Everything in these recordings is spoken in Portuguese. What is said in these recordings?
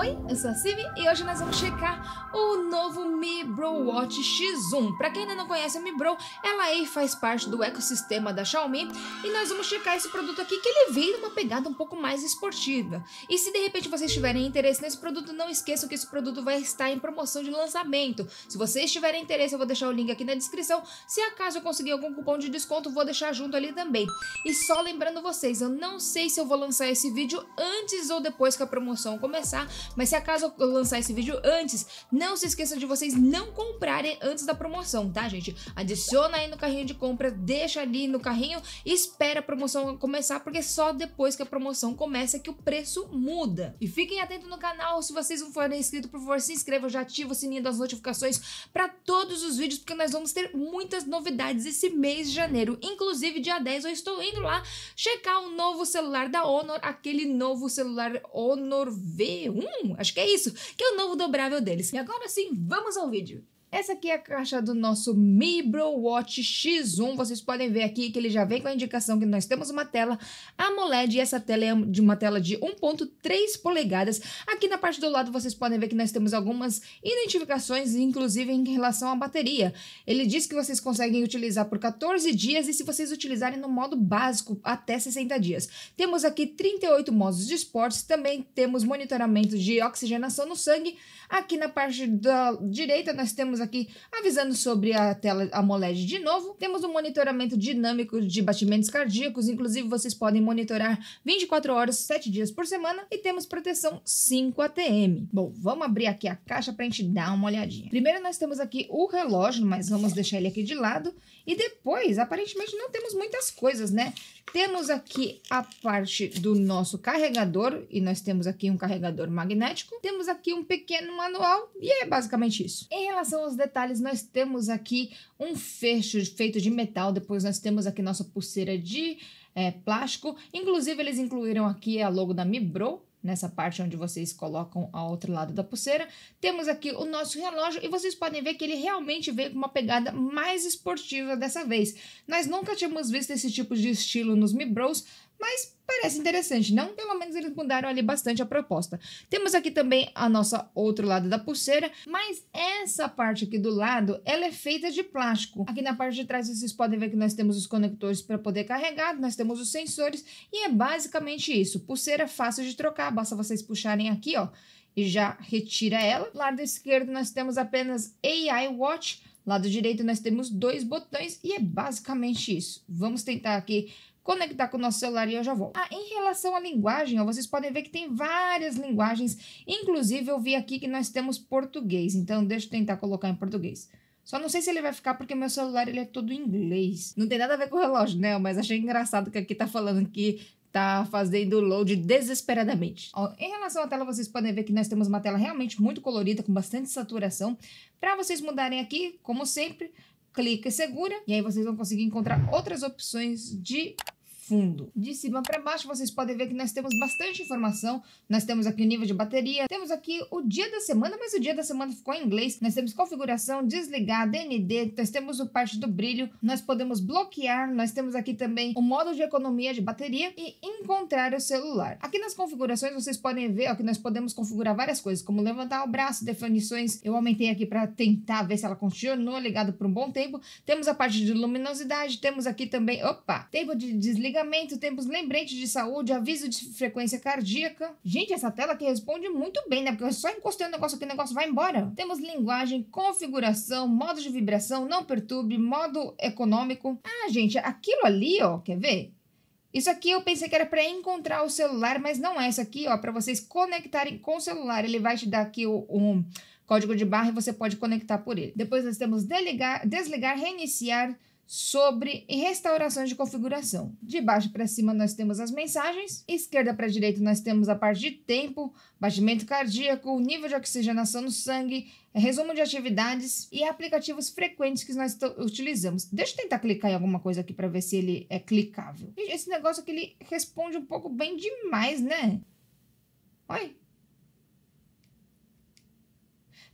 Oi, eu sou a Civi e hoje nós vamos checar o novo Mi Bro Watch X1. Para quem ainda não conhece a Mi Bro, ela aí faz parte do ecossistema da Xiaomi e nós vamos checar esse produto aqui que ele veio numa pegada um pouco mais esportiva. E se de repente vocês tiverem interesse nesse produto, não esqueçam que esse produto vai estar em promoção de lançamento. Se vocês tiverem interesse, eu vou deixar o link aqui na descrição. Se acaso eu conseguir algum cupom de desconto, vou deixar junto ali também. E só lembrando vocês, eu não sei se eu vou lançar esse vídeo antes ou depois que a promoção começar, mas se acaso eu lançar esse vídeo antes, não se esqueça de vocês não comprarem antes da promoção, tá, gente? Adiciona aí no carrinho de compra, deixa ali no carrinho e espera a promoção começar, porque só depois que a promoção começa que o preço muda. E fiquem atentos no canal, se vocês não forem inscritos, por favor, se inscrevam, já ativa o sininho das notificações para todos os vídeos, porque nós vamos ter muitas novidades esse mês de janeiro. Inclusive, dia 10 eu estou indo lá checar o um novo celular da Honor, aquele novo celular Honor V1, Acho que é isso, que é o novo dobrável deles. E agora sim, vamos ao vídeo. Essa aqui é a caixa do nosso Mibro Watch X1. Vocês podem ver aqui que ele já vem com a indicação que nós temos uma tela AMOLED. E essa tela é de uma tela de 1.3 polegadas. Aqui na parte do lado vocês podem ver que nós temos algumas identificações, inclusive em relação à bateria. Ele diz que vocês conseguem utilizar por 14 dias e se vocês utilizarem no modo básico até 60 dias. Temos aqui 38 modos de esportes. Também temos monitoramento de oxigenação no sangue Aqui na parte da direita nós temos aqui avisando sobre a tela AMOLED de novo. Temos um monitoramento dinâmico de batimentos cardíacos, inclusive vocês podem monitorar 24 horas, 7 dias por semana e temos proteção 5 ATM. Bom, vamos abrir aqui a caixa para a gente dar uma olhadinha. Primeiro nós temos aqui o relógio, mas vamos deixar ele aqui de lado e depois aparentemente não temos muitas coisas, né? Temos aqui a parte do nosso carregador e nós temos aqui um carregador magnético. Temos aqui um pequeno manual e é basicamente isso. Em relação aos detalhes, nós temos aqui um fecho feito de metal, depois nós temos aqui nossa pulseira de é, plástico. Inclusive, eles incluíram aqui a logo da Mibro, nessa parte onde vocês colocam ao outro lado da pulseira. Temos aqui o nosso relógio e vocês podem ver que ele realmente veio com uma pegada mais esportiva dessa vez. Nós nunca tínhamos visto esse tipo de estilo nos Mi Bros, mas parece interessante, não? Pelo menos eles mudaram ali bastante a proposta. Temos aqui também a nossa outro lado da pulseira, mas essa parte aqui do lado, ela é feita de plástico. Aqui na parte de trás vocês podem ver que nós temos os conectores para poder carregar, nós temos os sensores e é basicamente isso. Pulseira fácil de trocar, basta vocês puxarem aqui, ó, e já retira ela. Lado esquerdo nós temos apenas AI Watch, lado direito nós temos dois botões e é basicamente isso. Vamos tentar aqui conectar com o nosso celular e eu já volto. Ah, em relação à linguagem, ó, vocês podem ver que tem várias linguagens, inclusive eu vi aqui que nós temos português, então deixa eu tentar colocar em português. Só não sei se ele vai ficar porque meu celular ele é todo em inglês. Não tem nada a ver com o relógio, né? Mas achei engraçado que aqui tá falando que tá fazendo load desesperadamente. Ó, em relação à tela, vocês podem ver que nós temos uma tela realmente muito colorida, com bastante saturação. Para vocês mudarem aqui, como sempre, clica e segura, e aí vocês vão conseguir encontrar outras opções de fundo. De cima para baixo, vocês podem ver que nós temos bastante informação. Nós temos aqui o nível de bateria, temos aqui o dia da semana, mas o dia da semana ficou em inglês. Nós temos configuração, desligar, DND, nós temos o parte do brilho, nós podemos bloquear, nós temos aqui também o modo de economia de bateria e encontrar o celular. Aqui nas configurações, vocês podem ver ó, que nós podemos configurar várias coisas, como levantar o braço, definições. Eu aumentei aqui para tentar ver se ela continua ligado por um bom tempo. Temos a parte de luminosidade, temos aqui também, opa, tempo de desligar carregamento, temos lembrete de saúde, aviso de frequência cardíaca. Gente, essa tela que responde muito bem, né? Porque eu só encostei o negócio aqui, o negócio vai embora. Temos linguagem, configuração, modo de vibração, não perturbe, modo econômico. Ah, gente, aquilo ali, ó, quer ver? Isso aqui eu pensei que era para encontrar o celular, mas não é isso aqui, ó, para vocês conectarem com o celular. Ele vai te dar aqui o, um código de barra e você pode conectar por ele. Depois nós temos desligar, reiniciar, sobre restaurações de configuração. De baixo para cima nós temos as mensagens, esquerda para direita nós temos a parte de tempo, batimento cardíaco, nível de oxigenação no sangue, resumo de atividades e aplicativos frequentes que nós utilizamos. Deixa eu tentar clicar em alguma coisa aqui para ver se ele é clicável. Esse negócio aqui ele responde um pouco bem demais, né? oi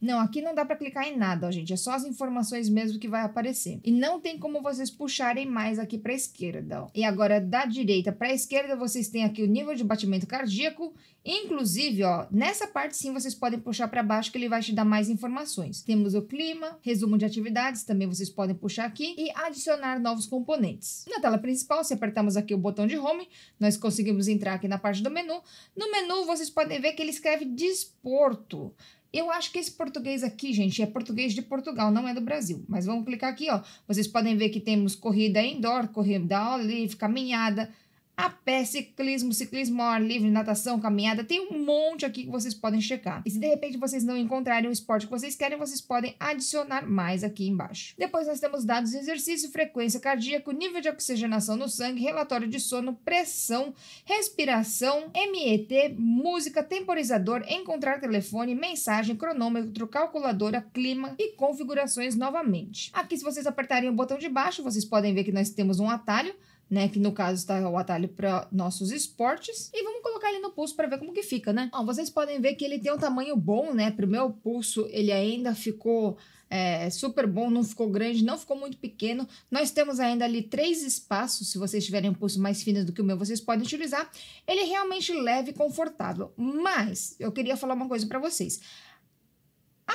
não, aqui não dá para clicar em nada, ó, gente. É só as informações mesmo que vai aparecer. E não tem como vocês puxarem mais aqui para esquerda, ó. E agora da direita para esquerda vocês têm aqui o nível de batimento cardíaco. Inclusive, ó, nessa parte sim vocês podem puxar para baixo que ele vai te dar mais informações. Temos o clima, resumo de atividades, também vocês podem puxar aqui e adicionar novos componentes. Na tela principal, se apertarmos aqui o botão de home, nós conseguimos entrar aqui na parte do menu. No menu vocês podem ver que ele escreve desporto. Eu acho que esse português aqui, gente, é português de Portugal, não é do Brasil. Mas vamos clicar aqui, ó. Vocês podem ver que temos corrida indoor, corrida ao caminhada, a pé, ciclismo, ciclismo ao ar livre, natação, caminhada, tem um monte aqui que vocês podem checar. E se de repente vocês não encontrarem o esporte que vocês querem, vocês podem adicionar mais aqui embaixo. Depois nós temos dados de exercício, frequência cardíaca, nível de oxigenação no sangue, relatório de sono, pressão, respiração, MET, música, temporizador, encontrar telefone, mensagem, cronômetro, calculadora, clima e configurações novamente. Aqui se vocês apertarem o botão de baixo, vocês podem ver que nós temos um atalho né? Que no caso está o atalho para nossos esportes. E vamos colocar ele no pulso para ver como que fica, né? Bom, vocês podem ver que ele tem um tamanho bom, né? Para o meu pulso, ele ainda ficou é, super bom, não ficou grande, não ficou muito pequeno. Nós temos ainda ali três espaços, se vocês tiverem um pulso mais fino do que o meu, vocês podem utilizar. Ele é realmente leve e confortável, mas eu queria falar uma coisa para vocês.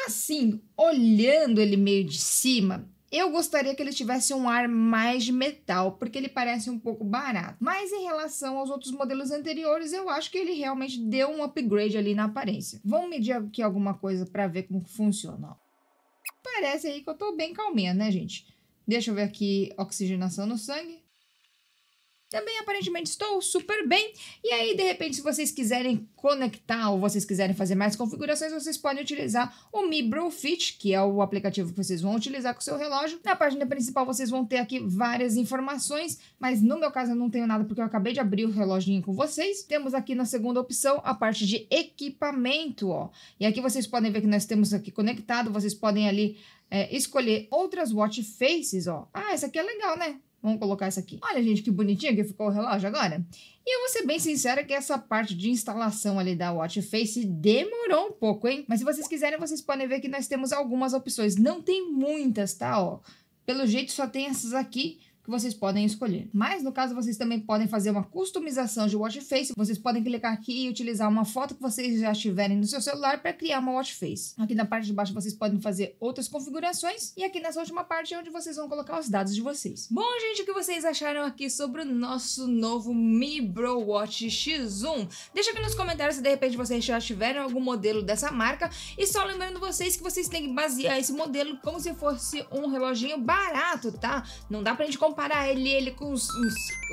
Assim, olhando ele meio de cima, eu gostaria que ele tivesse um ar mais de metal, porque ele parece um pouco barato. Mas em relação aos outros modelos anteriores, eu acho que ele realmente deu um upgrade ali na aparência. Vamos medir aqui alguma coisa para ver como funciona. Ó. Parece aí que eu tô bem calminha, né, gente? Deixa eu ver aqui oxigenação no sangue. Também aparentemente estou super bem. E aí, de repente, se vocês quiserem conectar ou vocês quiserem fazer mais configurações, vocês podem utilizar o Mi Bro Fit, que é o aplicativo que vocês vão utilizar com o seu relógio. Na página principal, vocês vão ter aqui várias informações, mas no meu caso eu não tenho nada porque eu acabei de abrir o reloginho com vocês. Temos aqui na segunda opção a parte de equipamento, ó. E aqui vocês podem ver que nós temos aqui conectado, vocês podem ali é, escolher outras watch faces, ó. Ah, essa aqui é legal, né? Vamos colocar essa aqui. Olha, gente, que bonitinho que ficou o relógio agora. E eu vou ser bem sincera que essa parte de instalação ali da Watch Face demorou um pouco, hein? Mas se vocês quiserem, vocês podem ver que nós temos algumas opções. Não tem muitas, tá? Ó, pelo jeito só tem essas aqui que vocês podem escolher. Mas no caso vocês também podem fazer uma customização de watch face, vocês podem clicar aqui e utilizar uma foto que vocês já tiverem no seu celular para criar uma watch face. Aqui na parte de baixo vocês podem fazer outras configurações e aqui nessa última parte é onde vocês vão colocar os dados de vocês. Bom, gente, o que vocês acharam aqui sobre o nosso novo Mi Bro Watch X1? Deixa aqui nos comentários se de repente vocês já tiveram algum modelo dessa marca e só lembrando vocês que vocês têm que basear esse modelo como se fosse um reloginho barato, tá? Não dá pra gente comprar comparar ele, ele com uns,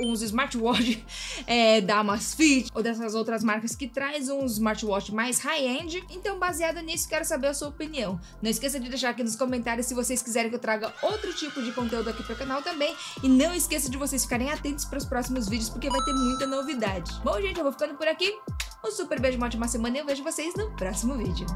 uns, smartwatch é, da Amazfit ou dessas outras marcas que traz um smartwatch mais high-end. Então, baseado nisso, quero saber a sua opinião. Não esqueça de deixar aqui nos comentários se vocês quiserem que eu traga outro tipo de conteúdo aqui para o canal também. E não esqueça de vocês ficarem atentos para os próximos vídeos, porque vai ter muita novidade. Bom, gente, eu vou ficando por aqui. Um super beijo, uma ótima semana e eu vejo vocês no próximo vídeo.